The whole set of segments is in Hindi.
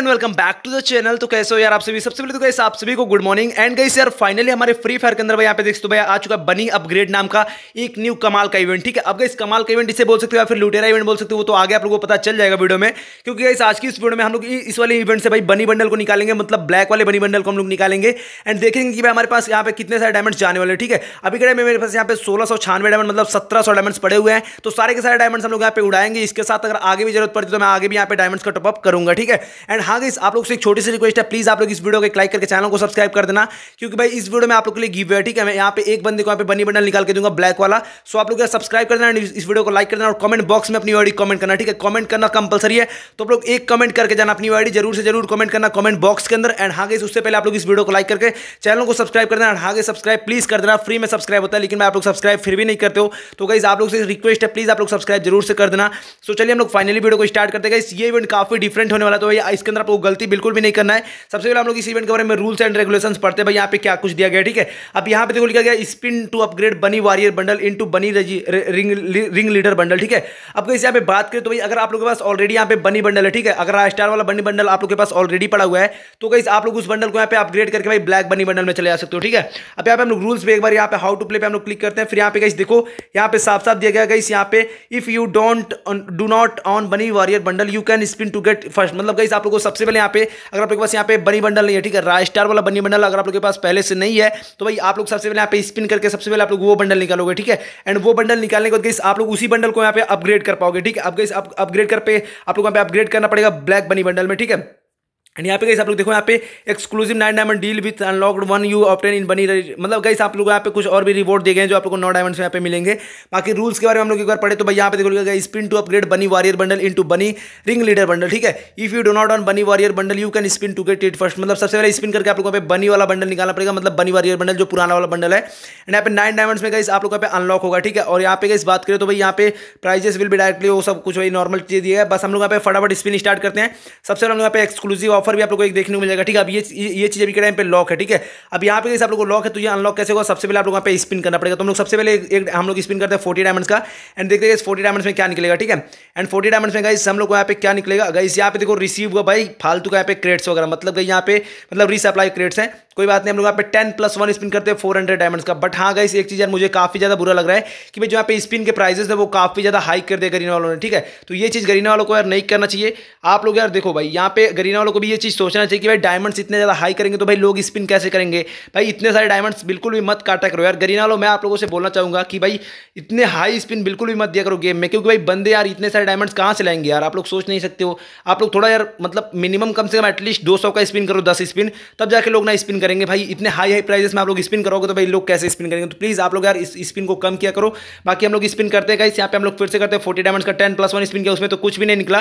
welcome back to the channel तो कैसे हो यार आप सभी सबसे पहले तो कैसे आप सभी को गुड मॉर्निंग एंड गई यार फाइनली हमारे फ्री फायर के अंदर भाई यहाँ पे देख सकते हो भाई आ चुका है बनी अपग्रेड नाम का एक न्यू कमाल का इवेंट ठीक है अब इस कमाल का इवेंट इसे बोल सकते हो या फिर लुटेरा इवेंट बोल सकते हो तो आगे आप लोगों को पता चल जाएगा वीडियो में क्योंकि इस आज की इस वीडियो में हम लोग इस वाले इवेंट से भाई बनी बंडल को निकालेंगे मतलब ब्लैक वाले बनी बंडल को हम लोग निकालेंगे एंड देखेंगे कि भाई हमारे पास यहाँ पे कितने सारे डायमंड जाने वाले ठीक है अभी के टाइम मेरे पास यहाँ पे सोलह सौ छानवे डायमंड मतलब सत्रह सौ डायमंड पड़े हुए हैं तो सारे के सारे डायमंड हम लोग यहाँ पे उड़ाएंगे इसके साथ अगर आगे भी जरूरत पड़ती है तो मैं आगे भी यहाँ पे डायमंड का टॉपअप करूंगा ठीक है एंड एंड हाँ गई आप लोग से एक छोटी सी रिक्वेस्ट है प्लीज़ आप लोग इस वीडियो को एक लाइक करके चैनल को सब्सक्राइब कर देना क्योंकि भाई इस वीडियो में आप लोग के लिए गिव है ठीक है मैं यहाँ पे एक बंदे को यहाँ पे बनी बंडल निकाल के दूंगा ब्लैक वाला सो आप लोग सब्सक्राइब कर देना इस वीडियो को लाइक कर देना और कमेंट बॉक्स में अपनी वाड़ी कमेंट करना ठीक है कमेंट करना कंपलसरी है तो आप लोग एक कमेंट करके जाना अपनी वाड़ी जरूर से जरूर कमेंट करना कमेंट बॉक्स के अंदर एंड हाँ गई उससे पहले आप लोग इस वीडियो को लाइक करके चैनल को सब्सक्राइब हाँ कर देना एंड हाँ सब्सक्राइब प्लीज़ कर देना फ्री में सब्सक्राइब होता है लेकिन मैं आप लोग सब्सक्राइब फिर भी नहीं करते हो तो गाइज आप लोग से रिक्वेस्ट है प्लीज़ आप लोग सब्सक्राइब जरूर से कर देना सो चलिए हम लोग फाइनली वीडियो को स्टार्ट करते गाइस ये इवेंट काफ़ी डिफरेंट होने वाला तो इसके अंदर आपको गलती बिल्कुल भी नहीं करना है सबसे पहले हम लोग इस इवेंट के बारे में रूल्स एंड रेगुलेशन पढ़ते हैं भाई यहाँ पे क्या कुछ दिया गया ठीक है अब यहाँ पे देखो लिखा गया spin to upgrade bunny warrior bundle into bunny ring ring leader bundle ठीक है अब कहीं यहाँ पे बात करें तो भाई अगर आप लोग के पास ऑलरेडी यहाँ पे बनी बंडल है ठीक है अगर स्टार वाला बनी बंडल आप लोग के पास ऑलरेडी पड़ा हुआ है तो कहीं आप लोग उस बंडल को यहाँ पे अपग्रेड करके भाई ब्लैक बनी बंडल में चले जा सकते हो ठीक है अब यहाँ पे हम लोग रूल्स पे एक बार यहाँ पे हाउ टू प्ले पे हम लोग क्लिक करते हैं फिर यहाँ पे कहीं देखो यहाँ पे साफ साफ दिया गया कहीं यहाँ पे if you don't do not own bunny warrior bundle you can spin to get first मतलब कहीं आप लोग को सबसे पहले यहाँ पे अगर आप लोग के पास यहाँ पे बनी बंडल नहीं है ठीक है राय स्टार वाला बनी बंडल अगर आप लोग के पास पहले से नहीं है तो भाई आप लोग सबसे पहले यहाँ पे स्पिन करके सबसे पहले आप लोग वो बंडल निकालोगे ठीक है एंड वो बंडल निकालने के बाद आप लोग उसी बंडल को यहाँ पे अपग्रेड कर पाओगे ठीक है अब अपग्रेड कर पे आप लोग यहाँ पे अपग्रेड करना पड़ेगा ब्लैक बनी बंडल में ठीक है एंड यहाँ पे गई आप लोग देखो यहाँ पे exclusive nine diamond deal with unlocked one you obtain in bunny मतलब गई आप लोग यहाँ पे कुछ और भी रिवॉर्ड दे गए जो आप लोग को नौ डायमंड यहाँ पे मिलेंगे बाकी रूल्स के बारे में हम लोग एक बार पढ़े तो भाई यहाँ पे देखो गया spin to upgrade bunny warrior bundle into bunny ring leader bundle ठीक है if you do not own bunny warrior bundle you can spin to get it first मतलब सबसे पहले स्पिन करके आप लोग पर बनी वाला बंडल निकालना पड़ेगा मतलब बनी वॉरियर बंडल जो पुराना वाला बंडल है एंड यहाँ पे नाइन डायमंड्स में गई आप लोग पर अनलॉक होगा ठीक है और यहाँ पे गई बात करें तो भाई यहाँ पे प्राइजेस विल भी डायरेक्टली वो सब कुछ वही नॉर्मल चीज दिया है बस हम लोग यहाँ पे फटाफट स्पिन स्टार्ट करते हैं सबसे पहले हम लोग यहाँ पे एक्सक्लूसिव ऑफर भी आप लोगों को एक देखने को मिलेगा ठीक है अब ये ये चीज़ अभी के टाइम पे लॉक है ठीक है अब यहाँ पे जैसे आप लोगों को लॉक है तो ये अनलॉक कैसे होगा सबसे पहले आप लोग यहाँ पे स्पिन करना पड़ेगा तो हम लोग सबसे पहले एक हम लोग स्पिन करते हैं फोर्टी डायमंड्स का एंड देखते हैं इस फोर्टी डायमंड्स में क्या निकलेगा ठीक है एंड फोर्टी डायमंड्स में गाइस हम लोग को यहाँ पे क्या निकलेगा गाइस यहाँ पे देखो रिसीव हुआ भाई फालतू का यहाँ पे क्रेड्स वगैरह मतलब यहाँ पे मतलब रीसप्लाई क्रेड्स हैं कोई बात नहीं हम लोग यहाँ पे टेन प्लस वन स्पिन करते हैं फोर हंड्रेड डायमंड्स का बट हाँ गाइस एक चीज़ यार मुझे काफ़ी ज़्यादा बुरा लग रहा है कि भाई जो यहाँ पे स्पिन के प्राइजेस है वो काफ़ी ज़्यादा हाइक कर दे गरीना वालों ने ठीक है तो ये चीज़ गरीना वालों को यार नहीं करना चाहिए आप लोग यार देखो भाई यहाँ पे गरीना वालों को भी ये चीज़ सोचना चाहिए कि भाई डायमंड्स इतने ज़्यादा हाई करेंगे तो भाई लोग स्पिन कैसे करेंगे भाई इतने सारे डायमंड्स बिल्कुल भी मत काटा करो यार गरीना वालों मैं आप लोगों से बोलना चाहूँगा कि भाई इतने हाई स्पिन बिल्कुल भी मत दिया करो गेम में क्योंकि भाई बंदे यार इतने सारे डायमंड्स कहाँ से लाएंगे यार आप लोग सोच नहीं सकते हो आप लोग थोड़ा यार मतलब मिनिमम कम से कम एटलीस्ट दो का स्पिन करो दस स्पिन तब जाके लोग ना स्पिन करेंगे भाई इतने हाई हाई प्राइजेस में आप लोग स्पिन करोगे तो भाई लोग कैसे स्पिन करेंगे तो प्लीज़ आप लोग यार इस स्पिन को कम किया करो बाकी हम लोग स्पिन करते हैं यहाँ पे हम लोग फिर से करते हैं फोर्टी डायमंड्स का टेन प्लस वन स्पिन किया उसमें तो कुछ भी नहीं निकला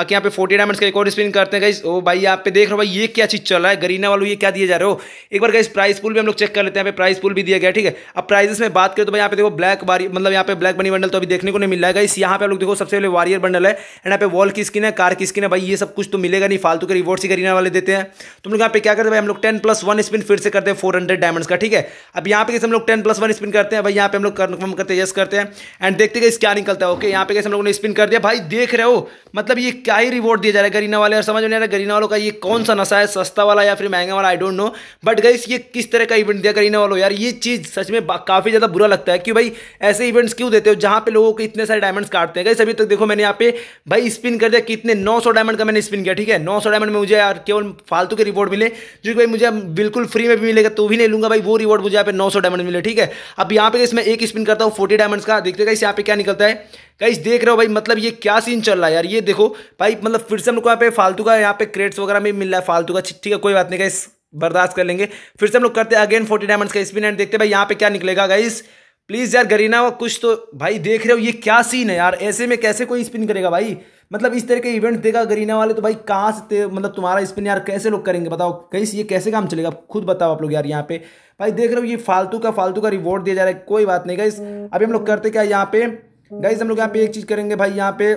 बाकी यहाँ पे फोर्टी डायमंड्स का एक और स्पिन करते हैं गाइस ओ भाई आप पे देख रहे हो भाई ये क्या चीज़ चल रहा है गरीना वालों ये क्या दिए जा रहे हो एक बार गाइस प्राइस पुल भी हम लोग चेक कर लेते हैं यहाँ पे प्राइस पुल भी दिया गया ठीक है अब प्राइजेस में बात करें तो भाई यहाँ पे देखो ब्लैक बारी मतलब यहाँ पे ब्लैक बनी बंडल तो अभी देखने को नहीं मिल रहा है गाइस यहाँ पे लोग देखो सबसे पहले वारियर बंडल है एंड यहाँ पे वॉल की स्किन है कार की स्किन है भाई ये सब कुछ तो मिलेगा नहीं फालतू के रिवॉर्ड्स ही गरीना वाले देते हैं तुम तो लोग यहाँ पे क्या करते भाई हम लोग ten plus one one spin फिर से करते हैं फोर हंड्रेड डायमंड का ठीक है अब यहाँ पे कैसे हम लोग टेन प्लस वन स्पिन करते हैं भाई यहाँ पे हम लोग कन्फर्म करते हैं यस करते हैं एंड देखते हैं क्या निकलता है ओके यहाँ पे कैसे हम लोगों ने स्पिन कर दिया भाई देख रहे हो मतलब ये क्या ही रिवॉर्ड दिया जा रहा है गरीना वाले और समझ में आ रहा है गरीना वालों का ये कौन सा नशा है सस्ता वाला या फिर महंगा वाला आई डोंट नो बट गई ये किस तरह का इवेंट दिया गरीना वालों यार ये चीज़ सच में काफ़ी ज़्यादा बुरा लगता है कि भाई ऐसे इवेंट्स क्यों देते हो जहाँ पे लोगों को इतने सारे डायमंड्स काटते हैं गई अभी तक देखो मैंने यहाँ पे भाई स्पिन कर दिया कितने नौ डायमंड का मैंने स्पिन किया ठीक है नौ डायमंड में मुझे यार केवल फालतू के रिपोर्ट मिले जो कि भाई मुझे बिल्कुल फ्री में भी मिलेगा तो भी ले लूंगा भाई वो रिवॉर्ड मुझे यहाँ पे 900 डायमंड मिले ठीक है अब यहाँ पे मैं एक स्पिन करता हूँ फोर्टी डायमंड्स का देखते गाइस यहाँ पे क्या निकलता है गाइस देख रहे हो भाई मतलब ये क्या सीन चल रहा है यार ये देखो भाई मतलब फिर से हम लोग यहाँ पे फालतू का यहाँ पे क्रेट्स वगैरह में मिल रहा है फालतू का ठीक है कोई बात नहीं कहीं बर्दाश्त कर लेंगे फिर से हम लोग करते हैं अगेन फोर्टी डायमंड्स का स्पिन एंड देखते हैं भाई यहाँ पे क्या निकलेगा गाइस प्लीज़ यार गरीना कुछ तो भाई देख रहे हो ये क्या सीन है यार ऐसे में कैसे कोई स्पिन करेगा भाई मतलब इस तरह के इवेंट देगा गरीना वाले तो भाई कहाँ से मतलब तुम्हारा स्पिन यार कैसे लोग करेंगे बताओ कहीं ये कैसे काम चलेगा खुद बताओ आप लोग यार यहाँ पे भाई देख रहे हो ये फालतू का फालतू का रिवॉर्ड दिया जा रहा है कोई बात नहीं गाइस अभी हम लोग करते क्या यहाँ पे गाइस हम लोग यहाँ पे एक चीज़ करेंगे भाई यहाँ पे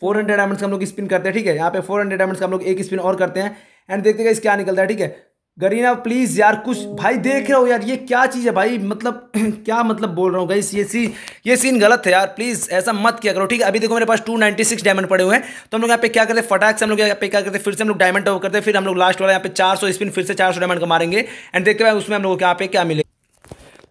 फोर हंड्रेड डायमंड्स का हम लोग स्पिन करते हैं ठीक है यहाँ पे फोर हंड्रेड डायमंड्स का हम लोग एक स्पिन और करते हैं एंड देखते हैं क्या निकलता है ठीक है गरीना प्लीज़ यार कुछ भाई देख रहे हो यार ये क्या चीज़ है भाई मतलब क्या मतलब बोल रहा हूँ गई ये सी ये सीन गलत है यार प्लीज़ ऐसा मत किया करो ठीक है अभी देखो मेरे पास 296 डायमंड पड़े हुए हैं तो हम लोग यहाँ पे क्या करते हैं फटाक से हम लोग यहाँ पे क्या करते हैं फिर से हम लोग डायमंड करते हैं फिर हम लोग लास्ट वाला यहाँ पे सौ स्पिन फिर से सौ डायमंड का मारेंगे एंड देखते हैं उसमें हम लोग यहाँ पे क्या मिलेगा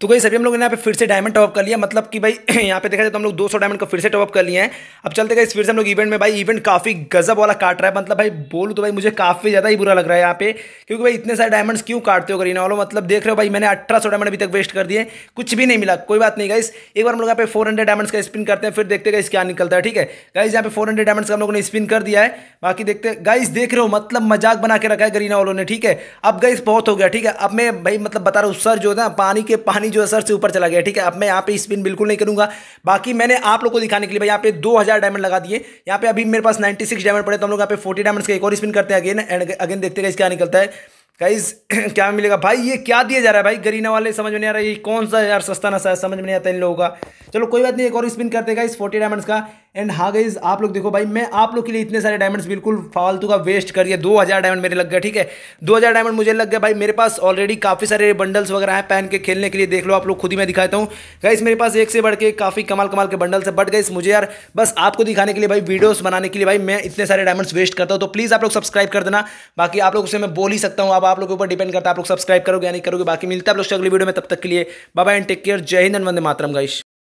तो गई सभी हम लोग यहाँ पे फिर से डायमंड टॉप कर लिया मतलब कि भाई यहाँ पे देखा जाए तो हम लोग 200 डायमंड को फिर से टॉप कर लिए हैं अब चलते गए फिर से हम लोग इवेंट में भाई इवेंट काफ़ी गजब वाला काट रहा है मतलब भाई बोलू तो भाई मुझे काफ़ी ज़्यादा ही बुरा लग रहा है यहाँ पे क्योंकि भाई इतने सारे डायमंड्स क्यों काटते हो करीने वालों मतलब देख रहे हो भाई मैंने अठारह डायमंड अभी तक वेस्ट कर दिए कुछ भी नहीं मिला कोई बात नहीं गाइस एक बार हम लोग यहाँ पे फोर डायमंड्स का स्पिन करते हैं फिर देखते गए क्या निकलता है ठीक है गाइस यहाँ पे फोर डायमंड्स का हम लोगों ने स्पिन कर दिया है बाकी देखते गाइस देख रहे हो मतलब मजाक बना के रखा है गरीना वालों ने ठीक है अब गाइस बहुत हो गया ठीक है अब मैं भाई मतलब बता रहा हूँ सर जो है ना पानी के पानी जो है सर से ऊपर चला गया ठीक है अब मैं यहाँ पे स्पिन बिल्कुल नहीं करूँगा बाकी मैंने आप लोग को दिखाने के लिए भाई यहाँ पे दो हज़ार डायमंड लगा दिए यहाँ पे अभी मेरे पास नाइन्टी सिक्स डायमंड पड़े तो हम लोग यहाँ पे फोर्टी डायमंड्स का एक और स्पिन करते हैं अगेन एंड अगेन देखते हैं क्या निकलता है गाइज क्या मिलेगा भाई ये क्या दिया जा रहा है भाई गरीना वाले समझ में नहीं आ रहा है ये कौन सा यार सस्ता नशा है समझ में नहीं आता इन लोगों का चलो कोई बात नहीं एक और स्पिन करते हैं गाइज फोर्टी डायमंड्स का एंड हाँ गईज आप लोग देखो भाई मैं आप लोग के लिए इतने सारे डायमंड्स बिल्कुल फालतू का वेस्ट कर दिया दो हज़ार डायमंड मेरे लग गए ठीक है दो हज़ार डायमंड मुझे लग गया भाई मेरे पास ऑलरेडी काफ़ी सारे बंडल्स वगैरह हैं पहन के खेलने के लिए देख लो आप लोग खुद ही मैं दिखाता हूँ गाइस मेरे पास एक से बढ़ के काफ़ी कमाल कमाल के बंडल्स है बट गाइस मुझे यार बस आपको दिखाने के लिए भाई वीडियोज़ बनाने के लिए भाई मैं इतने सारे डायमंड्स वेस्ट करता हूँ तो प्लीज़ आप लोग सब्सक्राइब कर देना बाकी आप लोग उसे मैं बोल ही सकता हूँ अब आप लोग के ऊपर डिपेंड करता है आप लोग सब्सक्राइब करोगे या नहीं करोगे बाकी मिलता है आप लोग अगली वीडियो में तब तक के लिए बाबा एंड टेक केयर जय हिंद एंड वंदे मातरम गाइश